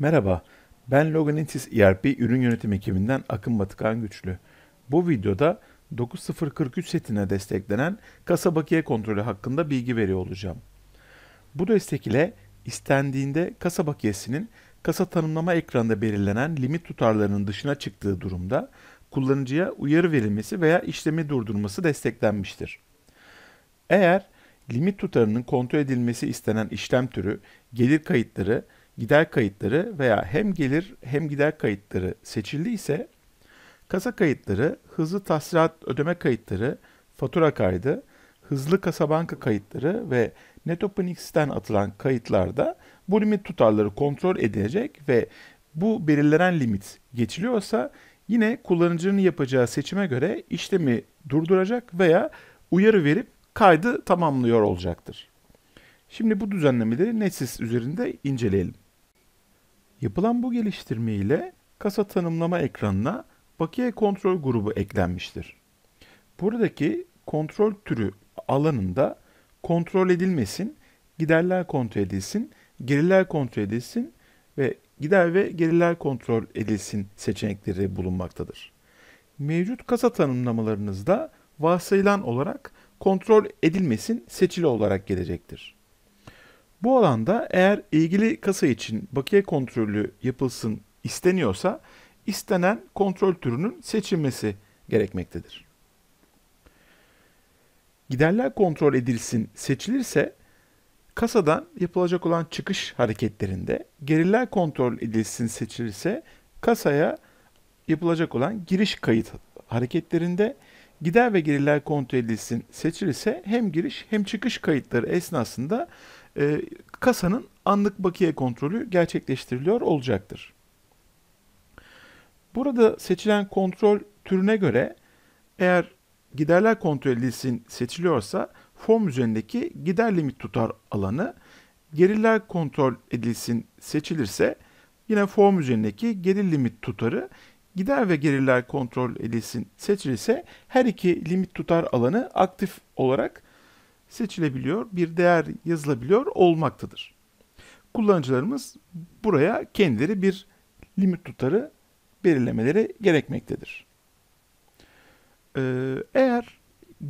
Merhaba, ben Loganitis ERP ürün yönetim ekibinden Akın Batıkan Güçlü. Bu videoda 9043 setine desteklenen kasa bakiye kontrolü hakkında bilgi veriyor olacağım. Bu destek ile istendiğinde kasa bakiyesinin kasa tanımlama ekranında belirlenen limit tutarlarının dışına çıktığı durumda kullanıcıya uyarı verilmesi veya işlemi durdurması desteklenmiştir. Eğer limit tutarının kontrol edilmesi istenen işlem türü, gelir kayıtları, gider kayıtları veya hem gelir hem gider kayıtları seçildiyse, kasa kayıtları, hızlı tahsilat ödeme kayıtları, fatura kaydı, hızlı kasa banka kayıtları ve NetOpenX'ten atılan kayıtlarda bu limit tutarları kontrol edilecek ve bu belirlenen limit geçiliyorsa yine kullanıcının yapacağı seçime göre işlemi durduracak veya uyarı verip kaydı tamamlıyor olacaktır. Şimdi bu düzenlemeleri Netsys üzerinde inceleyelim. Yapılan bu geliştirme ile kasa tanımlama ekranına bakiye kontrol grubu eklenmiştir. Buradaki kontrol türü alanında kontrol edilmesin, giderler kontrol edilsin, geriler kontrol edilsin ve gider ve geriler kontrol edilsin seçenekleri bulunmaktadır. Mevcut kasa tanımlamalarınızda varsayılan olarak kontrol edilmesin seçili olarak gelecektir. Bu alanda eğer ilgili kasa için bakiye kontrolü yapılsın isteniyorsa istenen kontrol türünün seçilmesi gerekmektedir. Giderler kontrol edilsin seçilirse kasadan yapılacak olan çıkış hareketlerinde gelirler kontrol edilsin seçilirse kasaya yapılacak olan giriş kayıt hareketlerinde gider ve gelirler kontrol edilsin seçilirse hem giriş hem çıkış kayıtları esnasında e, kasanın anlık bakiye kontrolü gerçekleştiriliyor olacaktır. Burada seçilen kontrol türüne göre eğer giderler kontrol edilsin seçiliyorsa form üzerindeki gider limit tutar alanı gelirler kontrol edilsin seçilirse yine form üzerindeki gelir limit tutarı gider ve gelirler kontrol edilsin seçilirse her iki limit tutar alanı aktif olarak seçilebiliyor, bir değer yazılabiliyor olmaktadır. Kullanıcılarımız buraya kendileri bir limit tutarı belirlemeleri gerekmektedir. Ee, eğer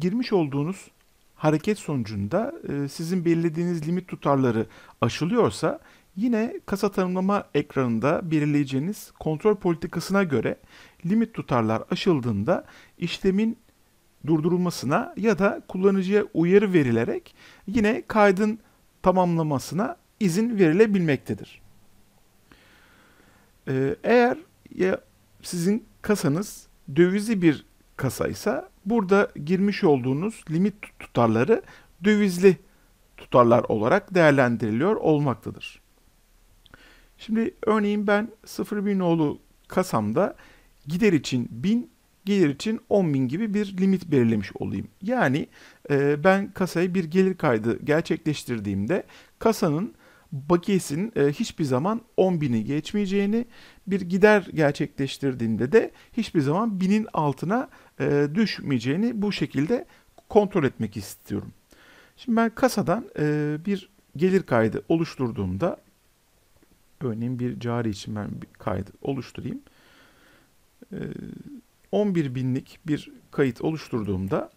girmiş olduğunuz hareket sonucunda e, sizin belirlediğiniz limit tutarları aşılıyorsa yine kasa tanımlama ekranında belirleyeceğiniz kontrol politikasına göre limit tutarlar aşıldığında işlemin durdurulmasına ya da kullanıcıya uyarı verilerek yine kaydın tamamlamasına izin verilebilmektedir. Ee, eğer ya sizin kasanız dövizli bir kasaysa burada girmiş olduğunuz limit tutarları dövizli tutarlar olarak değerlendiriliyor olmaktadır. Şimdi örneğin ben 0 bin oğlu kasamda gider için 1000 gelir için 10.000 gibi bir limit belirlemiş olayım. Yani e, ben kasaya bir gelir kaydı gerçekleştirdiğimde kasanın bakiyesinin e, hiçbir zaman 10.000'i geçmeyeceğini, bir gider gerçekleştirdiğimde de hiçbir zaman 1000'in altına e, düşmeyeceğini bu şekilde kontrol etmek istiyorum. Şimdi ben kasadan e, bir gelir kaydı oluşturduğumda, örneğin bir cari için ben bir kaydı oluşturayım. E, 11 binlik bir kayıt oluşturduğumda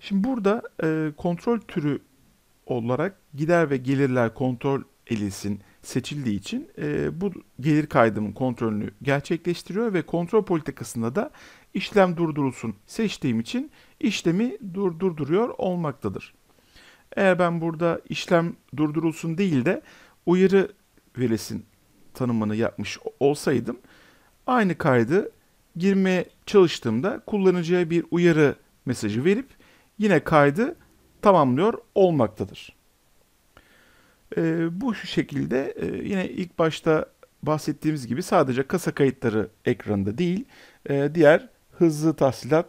şimdi burada e, kontrol türü olarak gider ve gelirler kontrol elisin seçildiği için e, bu gelir kaydımın kontrolünü gerçekleştiriyor ve kontrol politikasında da işlem durdurulsun seçtiğim için işlemi durdurduruyor olmaktadır. Eğer ben burada işlem durdurulsun değil de uyarı verilsin tanımını yapmış olsaydım aynı kaydı girmeye çalıştığımda kullanıcıya bir uyarı mesajı verip yine kaydı tamamlıyor olmaktadır. E, bu şu şekilde e, yine ilk başta bahsettiğimiz gibi sadece kasa kayıtları ekranında değil, e, diğer hızlı tahsilat,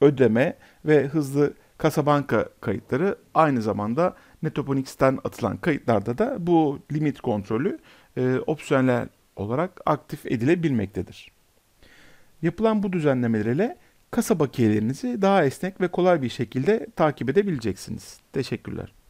ödeme ve hızlı kasa banka kayıtları aynı zamanda Netoponix'ten atılan kayıtlarda da bu limit kontrolü e, opsiyonel olarak aktif edilebilmektedir. Yapılan bu düzenlemelerle kasa bakiyelerinizi daha esnek ve kolay bir şekilde takip edebileceksiniz. Teşekkürler.